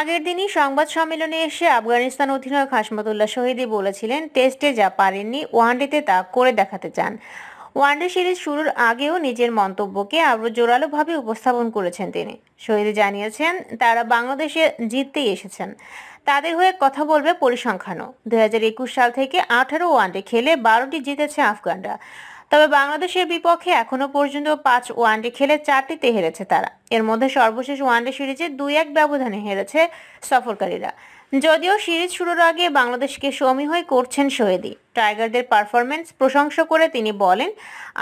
আগের দিনই সংবাদ সম্মেলনে এসে আফগানিস্তান অধিনায়ক হাসমতুল্লাহ শহীদি বলেছিলেন টেস্টে যা পারেননি ওয়ানডেতে তা করে দেখাতে চান ওয়ানডে সিরিজ শুরুর আগেও নিজের মন্তব্যকে আরও জোরালোভাবে উপস্থাপন করেছেন তিনি শহীদ জানিয়েছেন তারা বাংলাদেশে জিততেই এসেছেন তাদের হয়ে কথা বলবে পরিসংখ্যানও দু সাল থেকে আঠারো ওয়ানডে খেলে বারোটি জিতেছে আফগানরা তবে বাংলাদেশের বিপক্ষে এখনো পর্যন্ত পাঁচ ওয়ানডে খেলে চারটিতে হেরেছে তারা এর মধ্যে সর্বশেষ ওয়ানডে সিরিজে দুই এক ব্যবধানে হেরেছে সফরকারীরা যদিও সিরিজ শুরুর আগে বাংলাদেশকে সমী হয়ে করছেন শহীদি টাইগারদের পারফরমেন্স প্রশংসা করে তিনি বলেন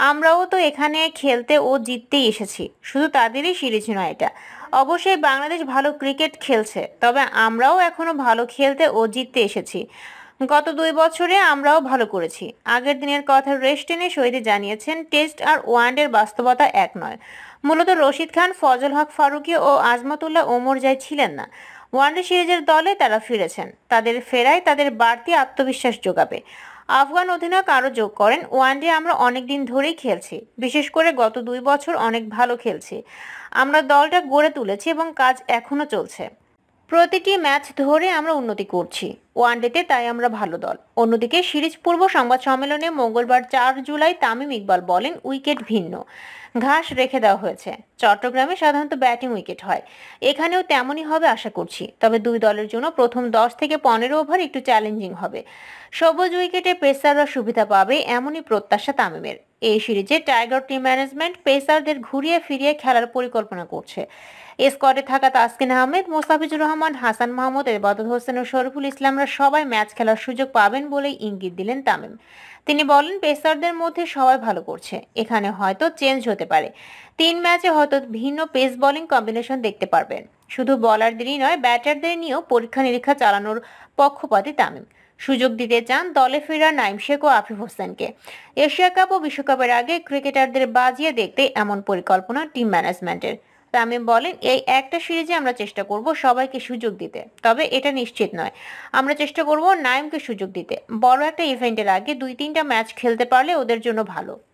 আমরাও তো এখানে খেলতে ও জিততেই এসেছি শুধু তাদেরই সিরিজ নয় এটা অবশ্যই বাংলাদেশ ভালো ক্রিকেট খেলছে তবে আমরাও এখনও ভালো খেলতে ও জিততে এসেছি গত দুই বছরে আমরাও ভালো করেছি আগের দিনের কথা রেস্ট এনে শহীদে জানিয়েছেন টেস্ট আর ওয়ানডের বাস্তবতা এক নয় মূলত রশিদ খান ফজল হক ফারুকি ও আজমতুল্লাহ ওমর যাই ছিলেন না ওয়ানডে সিরিজের দলে তারা ফিরেছেন তাদের ফেরায় তাদের বাড়তি আত্মবিশ্বাস যোগাবে আফগান অধিনায়ক আরও যোগ করেন ওয়ানডে আমরা অনেক দিন ধরেই খেলছি বিশেষ করে গত দুই বছর অনেক ভালো খেলছি আমরা দলটা গড়ে তুলেছি এবং কাজ এখনও চলছে প্রতিটি ম্যাচ ধরে আমরা উন্নতি করছি ওয়ানডেতে তাই আমরা ভালো দল অন্যদিকে সিরিজ পূর্ব সংবাদ সম্মেলনে মঙ্গলবার চার জুলাই তামিম ইকবাল বলেন উইকেট ভিন্ন ঘাস রেখে দেওয়া হয়েছে চট্টগ্রামে সাধারণত ব্যাটিং উইকেট হয় এখানেও তেমনই হবে আশা করছি তবে দুই দলের জন্য প্রথম দশ থেকে পনেরো ওভার একটু চ্যালেঞ্জিং হবে সবুজ উইকেটে পেসাররা সুবিধা পাবে এমনই প্রত্যাশা তামিমের এই সিরিজে টাইগার টিম ম্যানেজমেন্ট পেসারদের ঘুরিয়ে ফিরিয়ে খেলার পরিকল্পনা করছে স্কোয়াডে থাকা তাসকিন আহমেদ মোসাফিজুর রহমান হাসান মাহমুদ এবাদত হোসেন ও শরফুল ইসলামরা সবাই ম্যাচ খেলার সুযোগ পাবেন বলে ইঙ্গিত দিলেন তামিম তিনি বলেন পেসারদের মধ্যে সবাই ভালো করছে এখানে হয়তো চেঞ্জ হতে পারে তিন ম্যাচে হয়তো ভিন্ন পেস বোলিং কম্বিনেশন দেখতে পারবেন শুধু বলারদেরই নয় ব্যাটারদের নিয়েও পরীক্ষা নিরীক্ষা চালানোর পক্ষপাতী তামিম সুযোগ দিতে চান দলে ফেরা নাইম শেখ ও আফিফ হোসেনকে এশিয়া কাপ ও বিশ্বকাপের আগে ক্রিকেটারদের বাজিয়ে দেখতে এমন পরিকল্পনা টিম ম্যানেজমেন্টের তামিম বলেন এই একটা সিরিজে আমরা চেষ্টা করব সবাইকে সুযোগ দিতে তবে এটা নিশ্চিত নয় আমরা চেষ্টা করব নাইমকে সুযোগ দিতে বড় একটা ইভেন্টের আগে দুই তিনটা ম্যাচ খেলতে পারলে ওদের জন্য ভালো